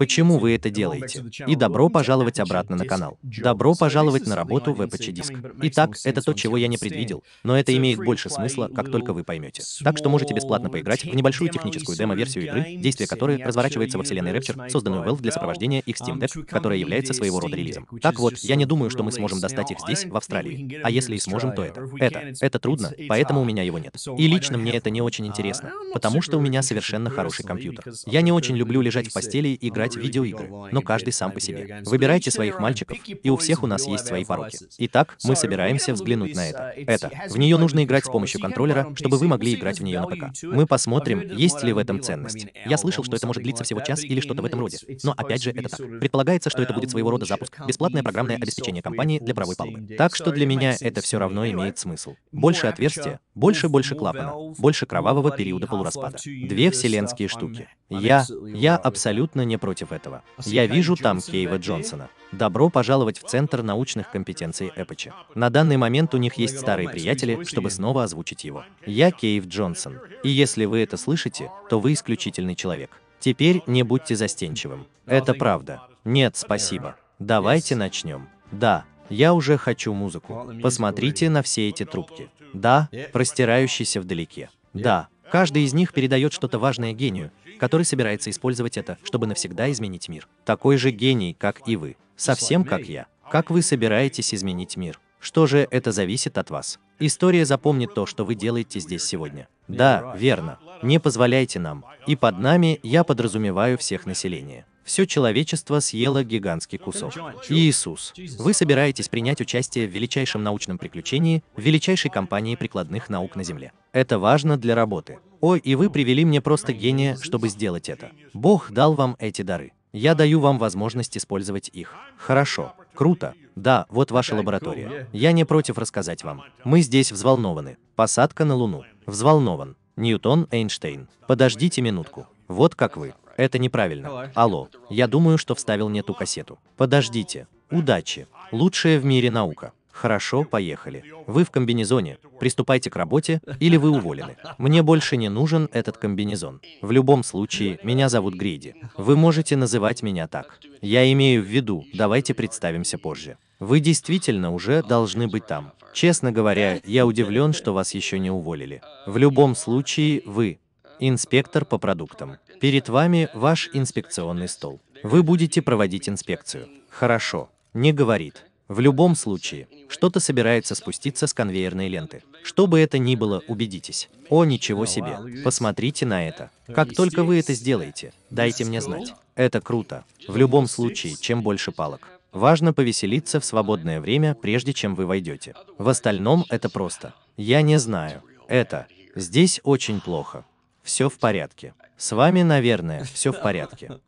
Почему вы это делаете? И добро пожаловать обратно на канал. Добро пожаловать на работу в Apache Disk. Итак, это то, чего я не предвидел, но это имеет больше смысла, как только вы поймете. Так что можете бесплатно поиграть в небольшую техническую демо-версию игры, действие которой разворачивается во вселенной Rapture, созданную Valve для сопровождения их Steam Deck, которая является своего рода релизом. Так вот, я не думаю, что мы сможем достать их здесь, в Австралии. А если и сможем, то это. Это. Это трудно, поэтому у меня его нет. И лично мне это не очень интересно, потому что у меня совершенно хороший компьютер. Я не очень люблю лежать в постели и играть играть в видеоигры, но каждый сам по себе. Выбирайте своих мальчиков, и у всех у нас есть свои пороки. Итак, мы собираемся взглянуть на это. Uh, это. В нее нужно играть с помощью контроллера, чтобы вы могли играть в нее на ПК. Мы посмотрим, есть ли в этом ценность. Я слышал, что это может длиться всего час или что-то в этом роде. Но опять же, это так. Предполагается, что это uh, будет своего рода запуск, бесплатное программное обеспечение компании для правой палубы. Так что для меня это все равно имеет смысл. Больше отверстия, больше-больше клапана, больше кровавого периода полураспада. Две вселенские штуки. Я, я абсолютно не против против этого. А я вижу там Кейва Джонсона. Добро пожаловать в Центр научных компетенций Эпочи. На данный момент у них есть старые приятели, чтобы снова озвучить его. Я Кейв Джонсон. И если вы это слышите, то вы исключительный человек. Теперь не будьте застенчивым. Это правда. Нет, спасибо. Давайте начнем. Да, я уже хочу музыку. Посмотрите на все эти трубки. Да, простирающиеся вдалеке. Да, каждый из них передает что-то важное гению, который собирается использовать это, чтобы навсегда изменить мир. Такой же гений, как и вы. Совсем как я. Как вы собираетесь изменить мир? Что же это зависит от вас? История запомнит то, что вы делаете здесь сегодня. Да, верно. Не позволяйте нам. И под нами я подразумеваю всех населения все человечество съело гигантский ну, кусок. Иисус, вы собираетесь принять участие в величайшем научном приключении, в величайшей компании прикладных наук на Земле. Это важно для работы. Ой, и вы привели мне просто гения, чтобы сделать это. Бог дал вам эти дары. Я даю вам возможность использовать их. Хорошо. Круто. Да, вот ваша лаборатория. Я не против рассказать вам. Мы здесь взволнованы. Посадка на Луну. Взволнован. Ньютон, Эйнштейн. Подождите минутку. Вот как вы. Это неправильно. Алло, я думаю, что вставил не ту кассету. Подождите. Удачи. Лучшая в мире наука. Хорошо, поехали. Вы в комбинезоне, приступайте к работе, или вы уволены. Мне больше не нужен этот комбинезон. В любом случае, меня зовут Гриди. Вы можете называть меня так. Я имею в виду, давайте представимся позже. Вы действительно уже должны быть там. Честно говоря, я удивлен, что вас еще не уволили. В любом случае, вы инспектор по продуктам. Перед вами ваш инспекционный стол. Вы будете проводить инспекцию. Хорошо. Не говорит. В любом случае, что-то собирается спуститься с конвейерной ленты. Что бы это ни было, убедитесь. О, ничего себе. Посмотрите на это. Как только вы это сделаете, дайте мне знать. Это круто. В любом случае, чем больше палок. Важно повеселиться в свободное время, прежде чем вы войдете. В остальном это просто. Я не знаю. Это. Здесь очень плохо. Все в порядке. С вами, наверное, все в порядке.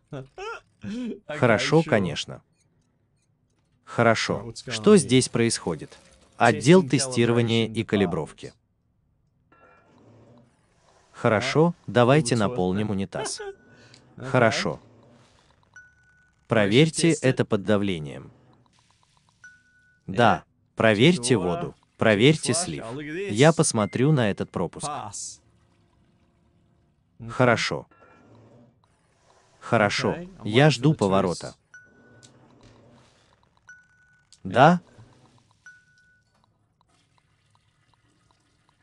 Хорошо, а конечно. Хорошо. Что здесь происходит? Отдел тестирования и калибровки. Хорошо, давайте ну наполним унитаз. Хорошо. Проверьте это под давлением. Э, да, проверьте воду, проверьте слив. А Я посмотрю на этот пропуск. Хорошо. Хорошо, а я жду поворота. Да?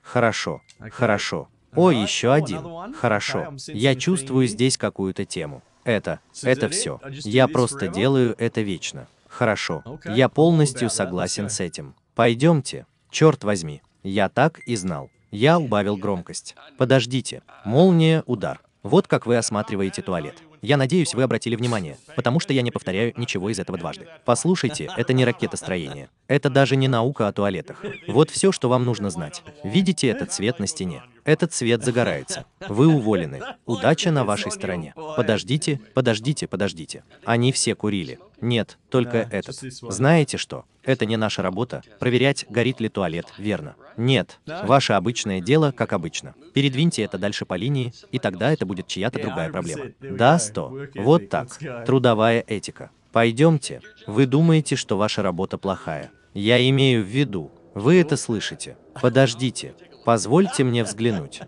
Хорошо, хорошо. О, еще один. Хорошо. Я чувствую здесь какую-то тему. Это, это все. Я просто делаю это вечно. Хорошо. Я полностью согласен с этим. Пойдемте. Черт возьми. Я так и знал. Я убавил громкость. Подождите. Молния, удар. Вот как вы осматриваете туалет. Я надеюсь, вы обратили внимание, потому что я не повторяю ничего из этого дважды. Послушайте, это не ракетостроение. Это даже не наука о туалетах. Вот все, что вам нужно знать. Видите этот цвет на стене? Этот свет загорается. Вы уволены. Удача на вашей стороне. Подождите, подождите, подождите. Они все курили. Нет, только этот. Знаете что? Это не наша работа. Проверять, горит ли туалет, верно. Нет, ваше обычное дело, как обычно. Передвиньте это дальше по линии, и тогда это будет чья-то другая проблема. Да, 100. Вот так. Трудовая этика. Пойдемте. Вы думаете, что ваша работа плохая. Я имею в виду. Вы это слышите. Подождите. Позвольте мне взглянуть.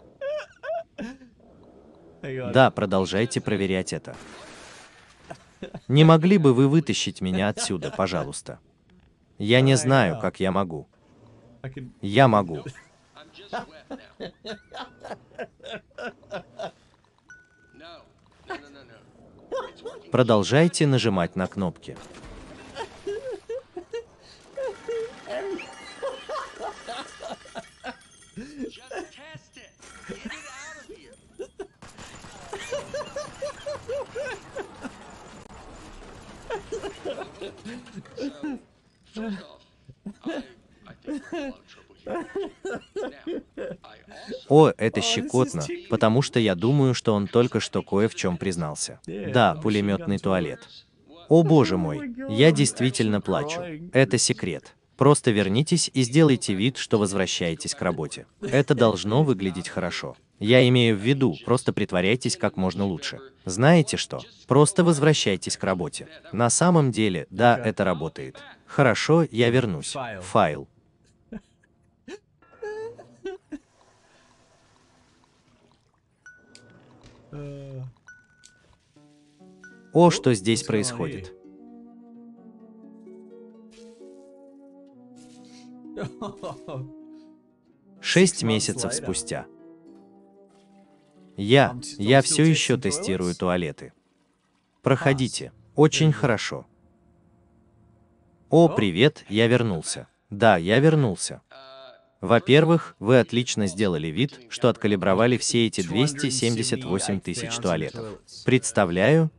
Да, продолжайте проверять это. Не могли бы вы вытащить меня отсюда, пожалуйста? Я не знаю, как я могу. Я могу. Продолжайте нажимать на кнопки. О, это щекотно, потому что я думаю, что он только что кое в чем признался. Да, oh, пулеметный туалет. О боже мой, oh я действительно плачу. Это секрет. Просто вернитесь и сделайте вид, что возвращаетесь к работе. Это должно выглядеть хорошо. Я имею в виду, просто притворяйтесь как можно лучше. Знаете что? Просто возвращайтесь к работе. На самом деле, да, это работает. Хорошо, я вернусь. Файл. О, что здесь происходит. Шесть месяцев спустя. Я, я все еще типа тестирую туалеты. Проходите. А, Очень хорошо. О, привет, я вернулся. Да, я вернулся. А, Во-первых, вы отлично сделали вид, что откалибровали все эти 278 тысяч туалетов. Представляю.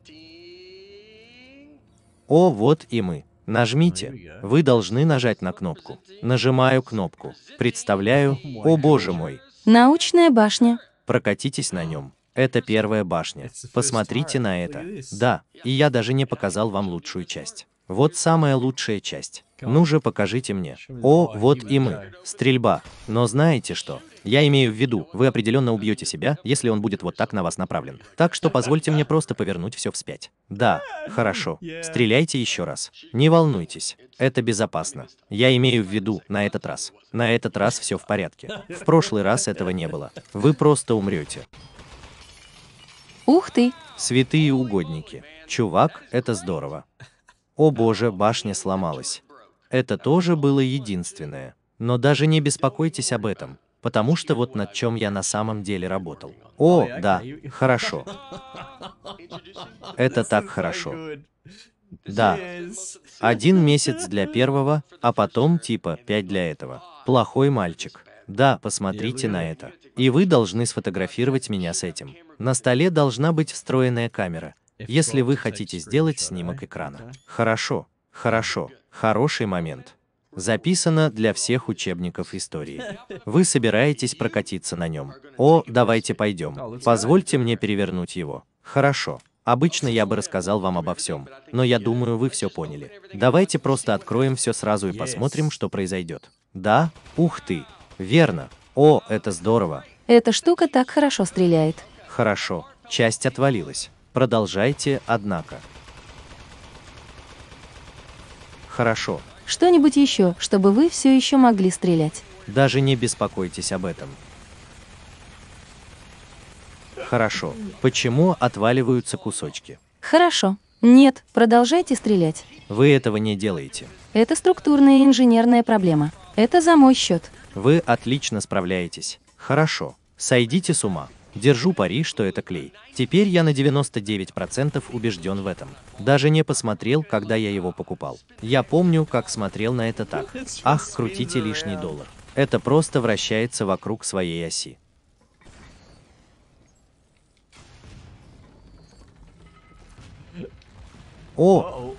О, вот и мы. Нажмите. Ну вы должны нажать на кнопку. Нажимаю кнопку. Представляю. О боже мой. Научная башня. Прокатитесь на нем. Это первая башня. Посмотрите на это. Да, и я даже не показал вам лучшую часть. Вот самая лучшая часть. Ну же, покажите мне. О, вот и мы. Стрельба. Но знаете что? Я имею в виду, вы определенно убьете себя, если он будет вот так на вас направлен. Так что позвольте мне просто повернуть все вспять. Да, хорошо. Стреляйте еще раз. Не волнуйтесь. Это безопасно. Я имею в виду, на этот раз. На этот раз все в порядке. В прошлый раз этого не было. Вы просто умрете. Ух ты! Святые угодники. Чувак, это здорово. О боже, башня сломалась. Это тоже было единственное. Но даже не беспокойтесь об этом, потому что вот над чем я на самом деле работал. О, да, хорошо. Это так хорошо. Да. Один месяц для первого, а потом типа пять для этого. Плохой мальчик. Да, посмотрите на это. И вы должны сфотографировать меня с этим. На столе должна быть встроенная камера, если вы хотите сделать снимок экрана. Хорошо, хорошо, хороший момент. Записано для всех учебников истории. Вы собираетесь прокатиться на нем. О, давайте пойдем. Oh, Позвольте мне перевернуть его. Хорошо. Обычно я бы рассказал вам обо всем, но я думаю, вы все поняли. Давайте просто откроем все сразу и посмотрим, что произойдет. Да? Ух ты! Верно. О, это здорово. Эта штука так хорошо стреляет. Хорошо. Часть отвалилась. Продолжайте, однако. Хорошо. Что-нибудь еще, чтобы вы все еще могли стрелять. Даже не беспокойтесь об этом. Хорошо. Почему отваливаются кусочки? Хорошо. Нет, продолжайте стрелять. Вы этого не делаете. Это структурная инженерная проблема. Это за мой счет. Вы отлично справляетесь. Хорошо. Сойдите с ума. Держу пари, что это клей. Теперь я на 99% убежден в этом. Даже не посмотрел, когда я его покупал. Я помню, как смотрел на это так. Ах, крутите лишний доллар. Это просто вращается вокруг своей оси. О!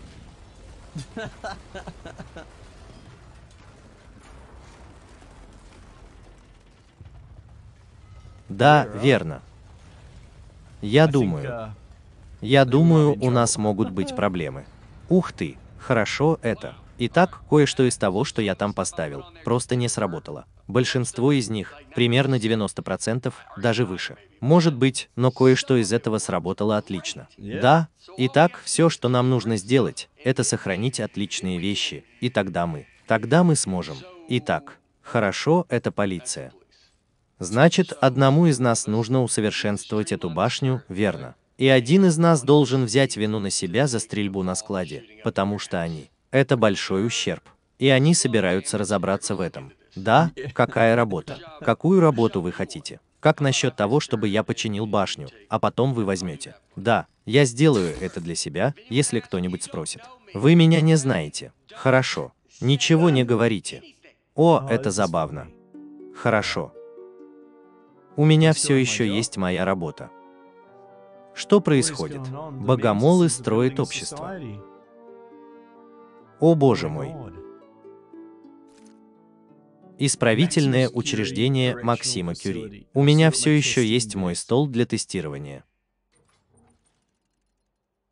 Да, верно. Я думаю. Я думаю, у нас могут быть проблемы. Ух ты, хорошо это. Итак, кое-что из того, что я там поставил, просто не сработало. Большинство из них, примерно 90%, даже выше. Может быть, но кое-что из этого сработало отлично. Да, итак, все, что нам нужно сделать, это сохранить отличные вещи, и тогда мы. Тогда мы сможем. Итак, хорошо, это полиция. Значит, одному из нас нужно усовершенствовать эту башню, верно? И один из нас должен взять вину на себя за стрельбу на складе, потому что они. Это большой ущерб. И они собираются разобраться в этом. Да, какая работа? Какую работу вы хотите? Как насчет того, чтобы я починил башню, а потом вы возьмете? Да, я сделаю это для себя, если кто-нибудь спросит. Вы меня не знаете. Хорошо. Ничего не говорите. О, это забавно. Хорошо. У меня все еще есть моя работа. Что происходит? Богомолы строят общество. О боже мой! Исправительное учреждение Максима Кюри. У меня все еще есть мой стол для тестирования.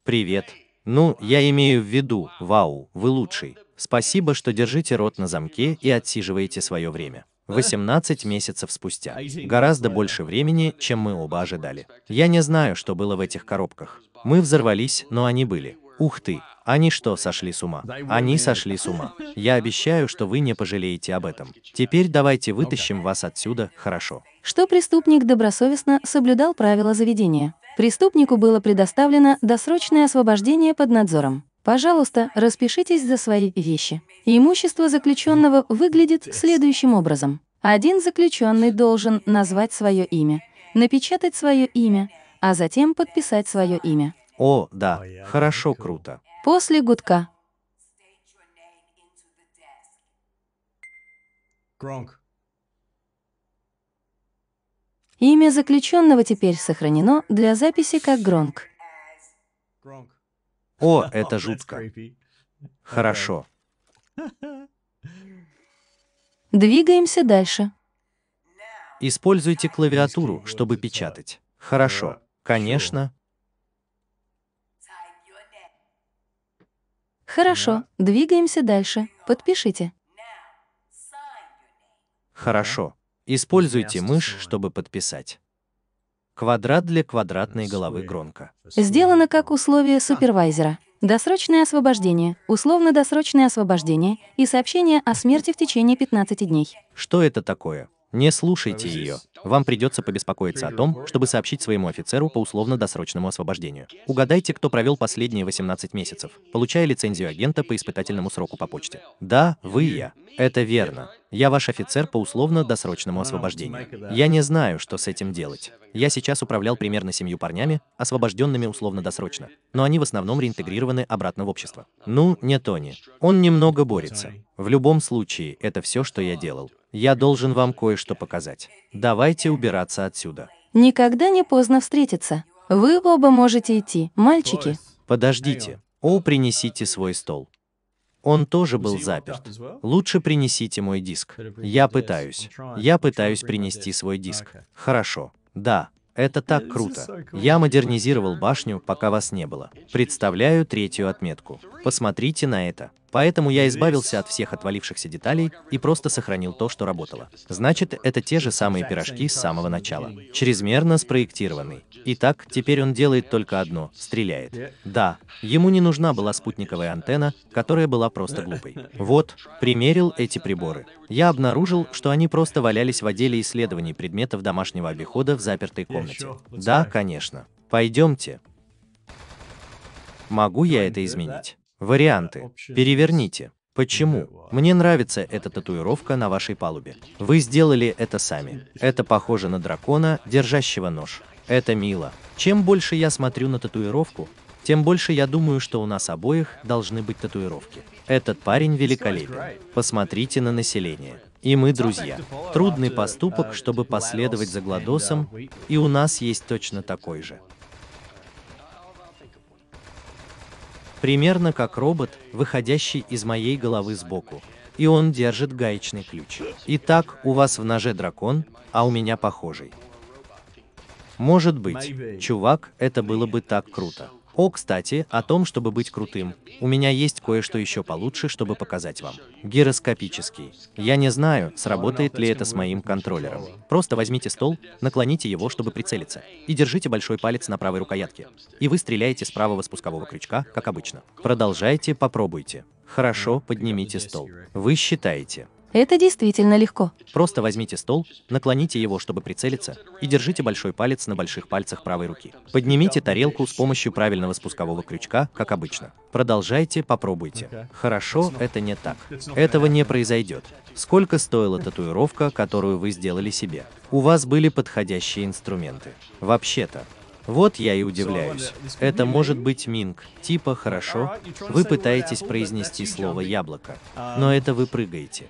Привет. Ну, я имею в виду, вау, вы лучший. Спасибо, что держите рот на замке и отсиживаете свое время. 18 месяцев спустя. А, Гораздо больше времени, чем мы оба ожидали. Я не знаю, что было в этих коробках. Мы взорвались, но они были. Ух ты, они что, сошли с ума? Они сошли с ума. Я обещаю, что вы не пожалеете об этом. Теперь давайте вытащим ну вас отсюда, хорошо. Что преступник добросовестно соблюдал правила заведения. Преступнику было предоставлено досрочное освобождение под надзором. Пожалуйста, распишитесь за свои вещи. Имущество заключенного выглядит следующим образом. Один заключенный должен назвать свое имя, напечатать свое имя, а затем подписать свое имя. О, да, хорошо, круто. После гудка. Громко. Имя заключенного теперь сохранено для записи как Гронк. Гронк. О, это жутко. Хорошо. Двигаемся дальше. Используйте клавиатуру, чтобы печатать. Хорошо. Конечно. Хорошо. Двигаемся дальше. Подпишите. Хорошо. Используйте мышь, чтобы подписать. Квадрат для квадратной головы Гронка. Сделано как условие супервайзера. Досрочное освобождение, условно-досрочное освобождение и сообщение о смерти в течение 15 дней. Что это такое? Не слушайте ее. Вам придется побеспокоиться о том, чтобы сообщить своему офицеру по условно-досрочному освобождению. Угадайте, кто провел последние 18 месяцев, получая лицензию агента по испытательному сроку по почте. Да, вы и я. Это верно. Я ваш офицер по условно-досрочному освобождению. Я не знаю, что с этим делать. Я сейчас управлял примерно семью парнями, освобожденными условно-досрочно, но они в основном реинтегрированы обратно в общество. Ну, не Тони. Он немного борется. В любом случае, это все, что я делал. Я должен вам кое-что показать. Давайте убираться отсюда. Никогда не поздно встретиться. Вы оба можете идти, мальчики. Подождите. О, принесите свой стол. Он тоже был заперт. Лучше принесите мой диск. Я пытаюсь. Я пытаюсь принести свой диск. Хорошо. Да, это так круто. Я модернизировал башню, пока вас не было. Представляю третью отметку. Посмотрите на это. Поэтому я избавился от всех отвалившихся деталей и просто сохранил то, что работало. Значит, это те же самые пирожки с самого начала. Чрезмерно спроектированный. Итак, теперь он делает только одно – стреляет. Да, ему не нужна была спутниковая антенна, которая была просто глупой. Вот, примерил эти приборы. Я обнаружил, что они просто валялись в отделе исследований предметов домашнего обихода в запертой комнате. Да, конечно. Пойдемте. Могу я это изменить? Варианты. Переверните. Почему? Мне нравится эта татуировка на вашей палубе. Вы сделали это сами. Это похоже на дракона, держащего нож. Это мило. Чем больше я смотрю на татуировку, тем больше я думаю, что у нас обоих должны быть татуировки. Этот парень великолепен. Посмотрите на население. И мы друзья. Трудный поступок, uh, чтобы последовать за uh, Гладосом, и у нас есть точно такой же. примерно как робот, выходящий из моей головы сбоку. И он держит гаечный ключ. Итак, у вас в ноже дракон, а у меня похожий. Может быть, чувак, это было бы так круто. О, кстати, о том, чтобы быть крутым. У меня есть кое-что еще получше, чтобы показать вам. Гироскопический. Я не знаю, сработает ли это с моим контроллером. Просто возьмите стол, наклоните его, чтобы прицелиться, и держите большой палец на правой рукоятке. И вы стреляете с правого спускового крючка, как обычно. Продолжайте, попробуйте. Хорошо, поднимите стол. Вы считаете. Это действительно легко. Просто возьмите стол, наклоните его, чтобы прицелиться, и держите большой палец на больших пальцах правой руки. Поднимите тарелку с помощью правильного спускового крючка, как обычно. Продолжайте, попробуйте. Хорошо, это не так. Этого не произойдет. Сколько стоила татуировка, которую вы сделали себе? У вас были подходящие инструменты. Вообще-то, вот я и удивляюсь. Это может быть минг, типа «хорошо», вы пытаетесь произнести слово «яблоко», но это вы прыгаете.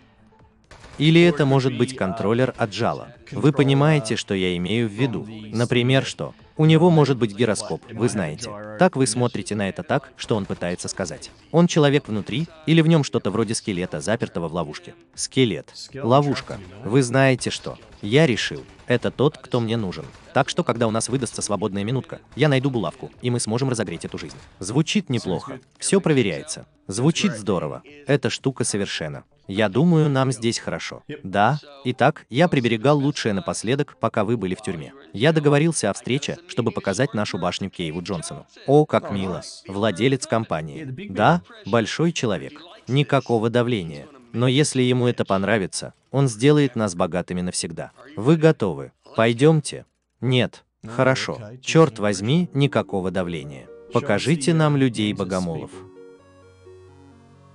Или это может быть контроллер от жала. Вы понимаете, что я имею в виду. Например, что? У него может быть гироскоп, вы знаете. Так вы смотрите на это так, что он пытается сказать. Он человек внутри, или в нем что-то вроде скелета, запертого в ловушке. Скелет. Ловушка. Вы знаете что? Я решил, это тот, кто мне нужен. Так что, когда у нас выдастся свободная минутка, я найду булавку, и мы сможем разогреть эту жизнь. Звучит неплохо. Все проверяется. Звучит здорово. Эта штука совершенно. Я думаю, нам здесь хорошо. Да. Итак, я приберегал лучшее напоследок, пока вы были в тюрьме. Я договорился о встрече, чтобы показать нашу башню Кейву Джонсону. О, как мило. Владелец компании. Да, большой человек. Никакого давления. Но если ему это понравится, он сделает нас богатыми навсегда. Вы готовы? Пойдемте? Нет. Хорошо. Черт возьми, никакого давления. Покажите нам людей-богомолов.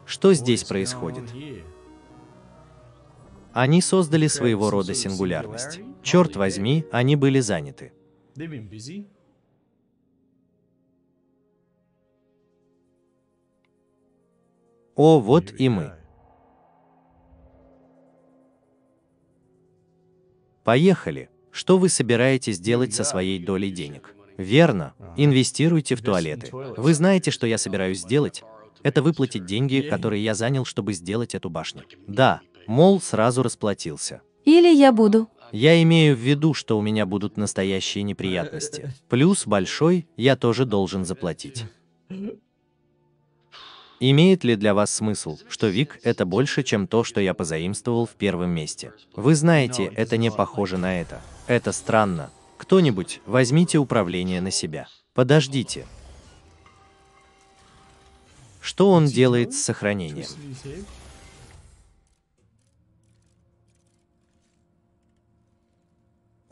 Что здесь происходит? Они создали своего рода сингулярность. Черт возьми, они были заняты. О, вот и мы. Поехали. Что вы собираетесь делать со своей долей денег? Верно. Инвестируйте в туалеты. Вы знаете, что я собираюсь сделать? Это выплатить деньги, которые я занял, чтобы сделать эту башню. Да, Мол, сразу расплатился. Или я буду. Я имею в виду, что у меня будут настоящие неприятности. Плюс большой, я тоже должен заплатить. Имеет ли для вас смысл, что ВИК – это больше, чем то, что я позаимствовал в первом месте? Вы знаете, это не похоже на это. Это странно. Кто-нибудь, возьмите управление на себя. Подождите. Что он делает с сохранением?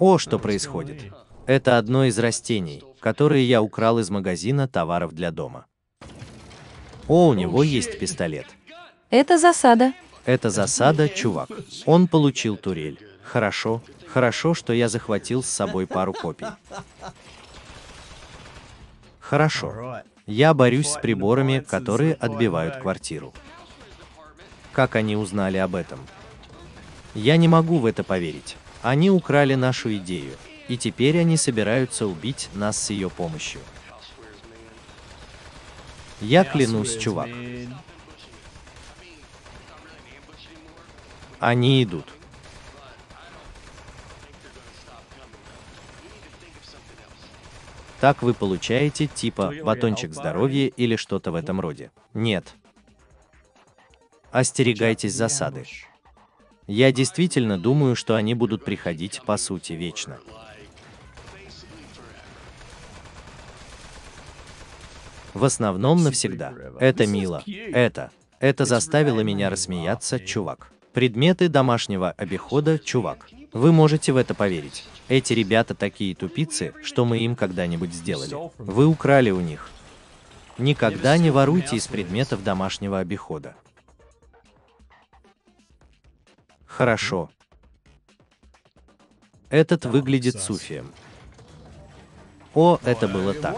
О, что происходит. Это одно из растений, которые я украл из магазина товаров для дома. О, у него есть пистолет. Это засада. Это засада, чувак. Он получил турель. Хорошо, хорошо, что я захватил с собой пару копий. Хорошо. Я борюсь с приборами, которые отбивают квартиру. Как они узнали об этом? Я не могу в это поверить. Они украли нашу идею, и теперь они собираются убить нас с ее помощью. Я клянусь, чувак. Они идут. Так вы получаете типа батончик здоровья или что-то в этом роде. Нет. Остерегайтесь засады. Я действительно думаю, что они будут приходить, по сути, вечно. В основном навсегда. Это мило. Это. Это заставило меня рассмеяться, чувак. Предметы домашнего обихода, чувак. Вы можете в это поверить. Эти ребята такие тупицы, что мы им когда-нибудь сделали. Вы украли у них. Никогда не воруйте из предметов домашнего обихода. Хорошо. Этот выглядит суфием. О, это было так.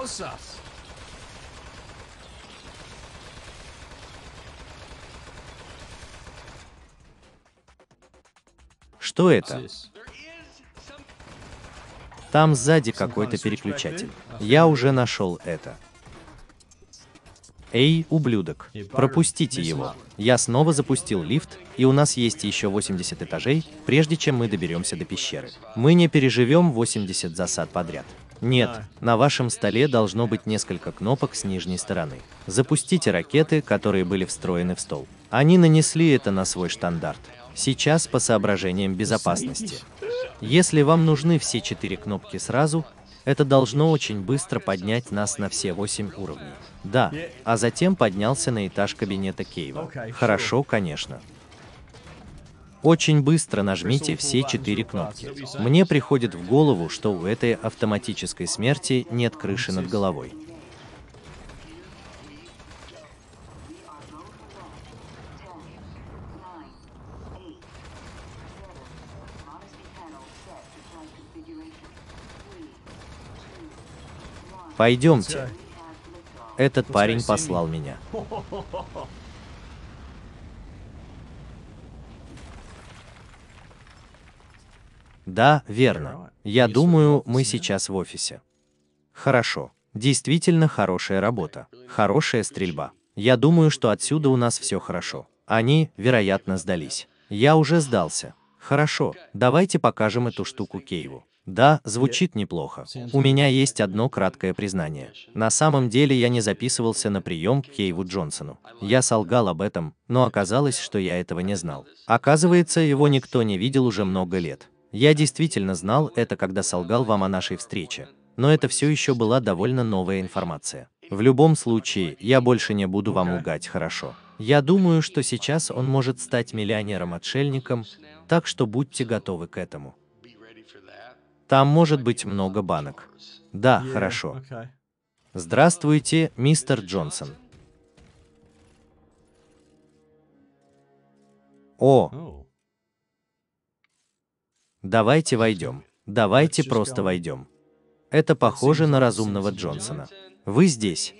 Что это? Там сзади какой-то переключатель. Я уже нашел это. Эй, ублюдок, пропустите его. Я снова запустил лифт, и у нас есть еще 80 этажей, прежде чем мы доберемся до пещеры. Мы не переживем 80 засад подряд. Нет, на вашем столе должно быть несколько кнопок с нижней стороны. Запустите ракеты, которые были встроены в стол. Они нанесли это на свой штандарт. Сейчас по соображениям безопасности. Если вам нужны все четыре кнопки сразу, это должно очень быстро поднять нас на все восемь уровней. Да, а затем поднялся на этаж кабинета Кейва. Хорошо, конечно. Очень быстро нажмите все четыре кнопки. Мне приходит в голову, что у этой автоматической смерти нет крыши над головой. Пойдемте. Этот парень послал меня. Да, верно. Я думаю, мы сейчас в офисе. Хорошо. Действительно хорошая работа. Хорошая стрельба. Я думаю, что отсюда у нас все хорошо. Они, вероятно, сдались. Я уже сдался. Хорошо, давайте покажем эту штуку Кейву. Да, звучит неплохо. У меня есть одно краткое признание. На самом деле я не записывался на прием к Кейву Джонсону. Я солгал об этом, но оказалось, что я этого не знал. Оказывается, его никто не видел уже много лет. Я действительно знал это, когда солгал вам о нашей встрече. Но это все еще была довольно новая информация. В любом случае, я больше не буду вам лгать, хорошо. Я думаю, что сейчас он может стать миллионером-отшельником, так что будьте готовы к этому. Там может быть много банок. Да, хорошо. Здравствуйте, мистер Джонсон. О. Oh. Давайте войдем. Давайте просто войдем. Это похоже на разумного Джонсона. Вы здесь?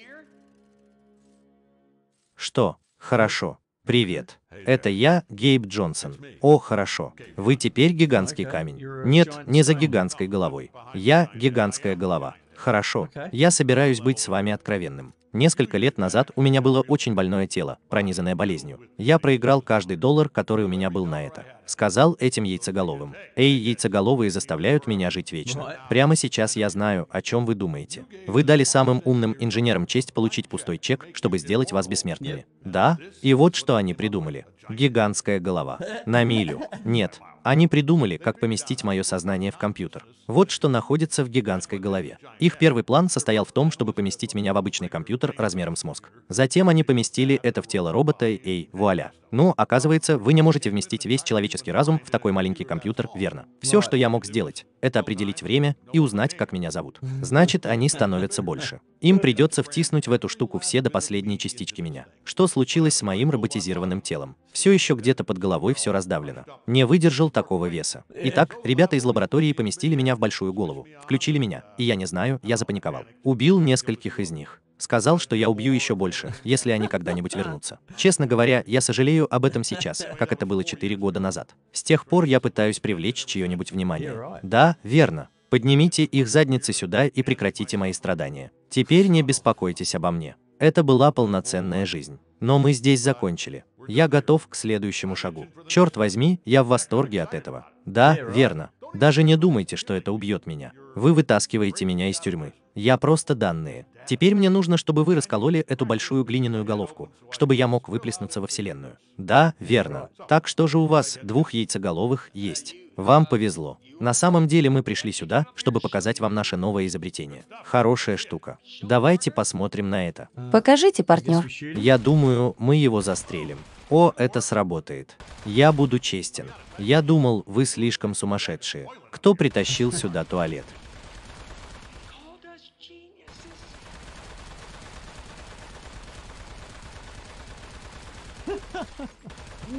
Что? Хорошо. Привет. Это я, Гейб Джонсон. О, хорошо. Вы теперь гигантский камень. Нет, не за гигантской головой. Я гигантская голова. Хорошо. Я собираюсь быть с вами откровенным. Несколько лет назад у меня было очень больное тело, пронизанное болезнью. Я проиграл каждый доллар, который у меня был на это. Сказал этим яйцеголовым. Эй, яйцеголовые заставляют меня жить вечно. Прямо сейчас я знаю, о чем вы думаете. Вы дали самым умным инженерам честь получить пустой чек, чтобы сделать вас бессмертными. Да, и вот что они придумали. Гигантская голова. На милю. Нет, они придумали, как поместить мое сознание в компьютер. Вот что находится в гигантской голове. Их первый план состоял в том, чтобы поместить меня в обычный компьютер размером с мозг. Затем они поместили это в тело робота и вуаля. Но, ну, оказывается, вы не можете вместить весь человеческий разум в такой маленький компьютер, верно. Все, что я мог сделать, это определить время и узнать, как меня зовут. Значит, они становятся больше. Им придется втиснуть в эту штуку все до последней частички меня. Что случилось с моим роботизированным телом? Все еще где-то под головой все раздавлено. Не выдержал такого веса. Итак, ребята из лаборатории поместили меня в большую голову. Включили меня. И я не знаю, я запаниковал. Убил нескольких из них. Сказал, что я убью еще больше, если они когда-нибудь вернутся. Честно говоря, я сожалею об этом сейчас, как это было 4 года назад. С тех пор я пытаюсь привлечь чье-нибудь внимание. Да, верно, Поднимите их задницы сюда и прекратите мои страдания. Теперь не беспокойтесь обо мне. Это была полноценная жизнь. Но мы здесь закончили. Я готов к следующему шагу. Черт возьми, я в восторге от этого. Да, верно. Даже не думайте, что это убьет меня. Вы вытаскиваете меня из тюрьмы. Я просто данные. Теперь мне нужно, чтобы вы раскололи эту большую глиняную головку, чтобы я мог выплеснуться во Вселенную. Да, верно. Так что же у вас, двух яйцеголовых, есть? Вам повезло. На самом деле мы пришли сюда, чтобы показать вам наше новое изобретение. Хорошая штука. Давайте посмотрим на это. Покажите, партнер. Я думаю, мы его застрелим. О, это сработает. Я буду честен. Я думал, вы слишком сумасшедшие. Кто притащил сюда туалет?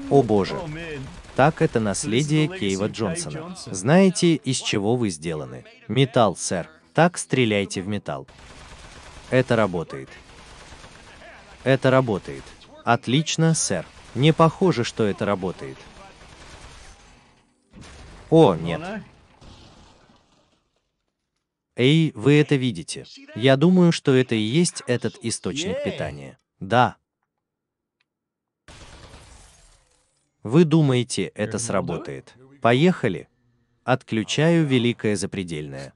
О боже. Так это наследие Кейва Джонсона. Знаете, из чего вы сделаны? Металл, сэр. Так стреляйте в металл. Это работает. Это работает. Отлично, сэр. Не похоже, что это работает. О, нет. Эй, вы это видите. Я думаю, что это и есть этот источник питания. Да, Вы думаете, это э, сработает? Поехали. Отключаю великое запредельное.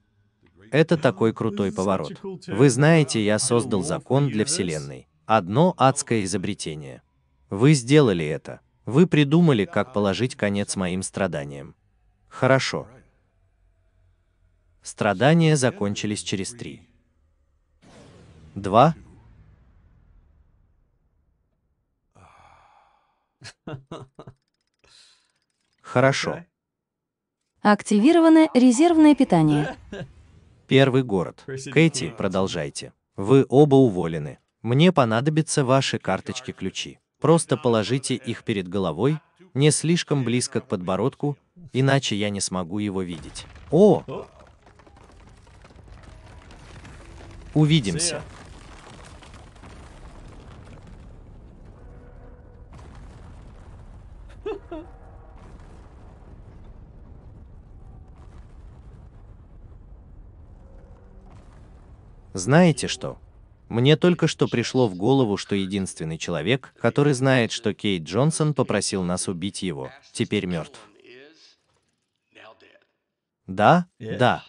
Это такой крутой поворот. Вы знаете, я создал закон для Вселенной. Одно адское изобретение. Вы сделали это. Вы придумали, как положить конец моим страданиям. Хорошо. Страдания закончились через три. Два. Ha ha ha. Хорошо. Активировано резервное питание. Первый город. Кэти, продолжайте. Вы оба уволены. Мне понадобятся ваши карточки-ключи. Просто положите их перед головой, не слишком близко к подбородку, иначе я не смогу его видеть. О! Увидимся. Знаете что? Мне только что пришло в голову, что единственный человек, который знает, что Кейт Джонсон попросил нас убить его, теперь мертв. Да, да.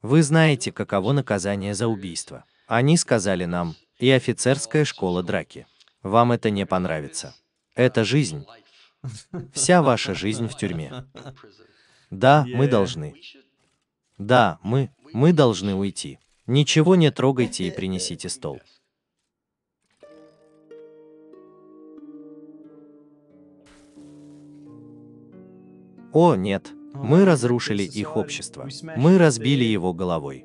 Вы знаете, каково наказание за убийство. Они сказали нам, и офицерская школа драки. Вам это не понравится. Это жизнь. Вся ваша жизнь в тюрьме. Да, мы должны. Да, мы. Мы должны уйти. Ничего не трогайте и принесите стол. О, нет, мы разрушили их общество. Мы разбили его головой.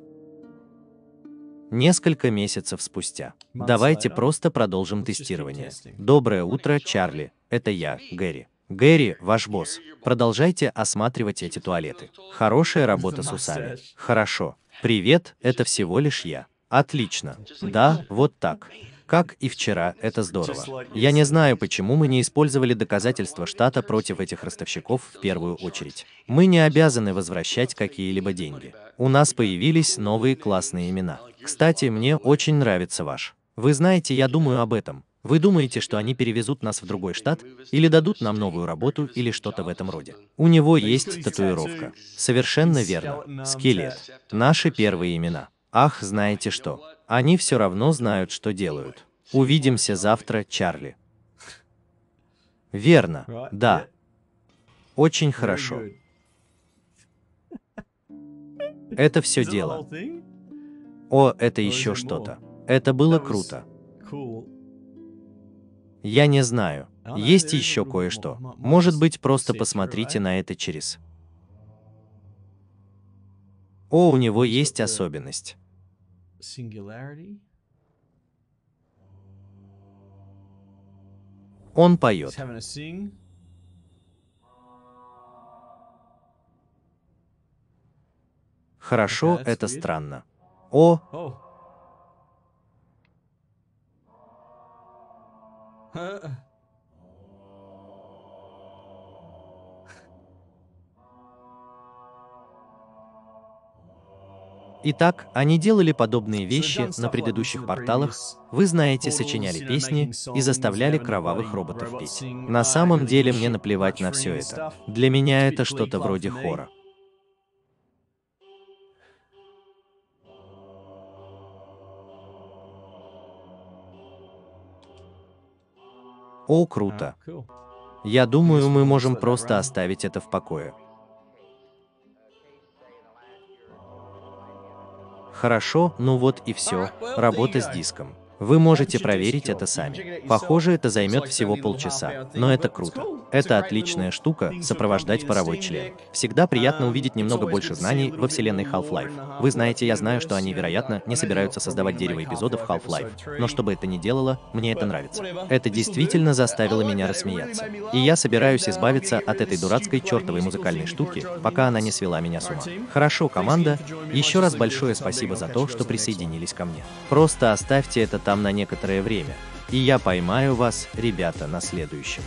Несколько месяцев спустя. Давайте просто продолжим тестирование. Доброе утро, Чарли. Это я, Гэри. Гэри, ваш босс, продолжайте осматривать эти туалеты. Хорошая работа с усами. Хорошо. Привет, это всего лишь я. Отлично. Да, вот так. Как и вчера, это здорово. Я не знаю, почему мы не использовали доказательства штата против этих ростовщиков в первую очередь. Мы не обязаны возвращать какие-либо деньги. У нас появились новые классные имена. Кстати, мне очень нравится ваш. Вы знаете, я думаю об этом. Вы думаете, что они перевезут нас в другой штат, или дадут нам новую работу, или что-то в этом роде. У него есть татуировка. Совершенно верно. Скелет. Наши первые имена. Ах, знаете что? Они все равно знают, что делают. Увидимся завтра, Чарли. Верно. Да. Очень хорошо. Это все дело. О, это еще что-то. Это было круто. Я не знаю. Есть еще кое-что. Может быть, просто посмотрите на это через... О, у него есть особенность. Он поет. Хорошо, это странно. О, Итак, они делали подобные вещи на предыдущих порталах, вы знаете, сочиняли песни и заставляли кровавых роботов петь. На самом деле мне наплевать на все это. Для меня это что-то вроде хора. О, круто. А, Я думаю, мы можем просто оставить это в покое. Хорошо, ну вот и все, работа с диском. Вы можете проверить это сами. Похоже, это займет всего полчаса, но это круто. Это отличная штука — сопровождать паровой член. Всегда приятно увидеть немного больше знаний во вселенной Half-Life. Вы знаете, я знаю, что они, вероятно, не собираются создавать дерево эпизодов Half-Life, но чтобы это не делало, мне это нравится. Это действительно заставило меня рассмеяться. И я собираюсь избавиться от этой дурацкой чертовой музыкальной штуки, пока она не свела меня с ума. Хорошо, команда, еще раз большое спасибо за то, что присоединились ко мне. Просто оставьте это там на некоторое время, и я поймаю вас, ребята, на следующем.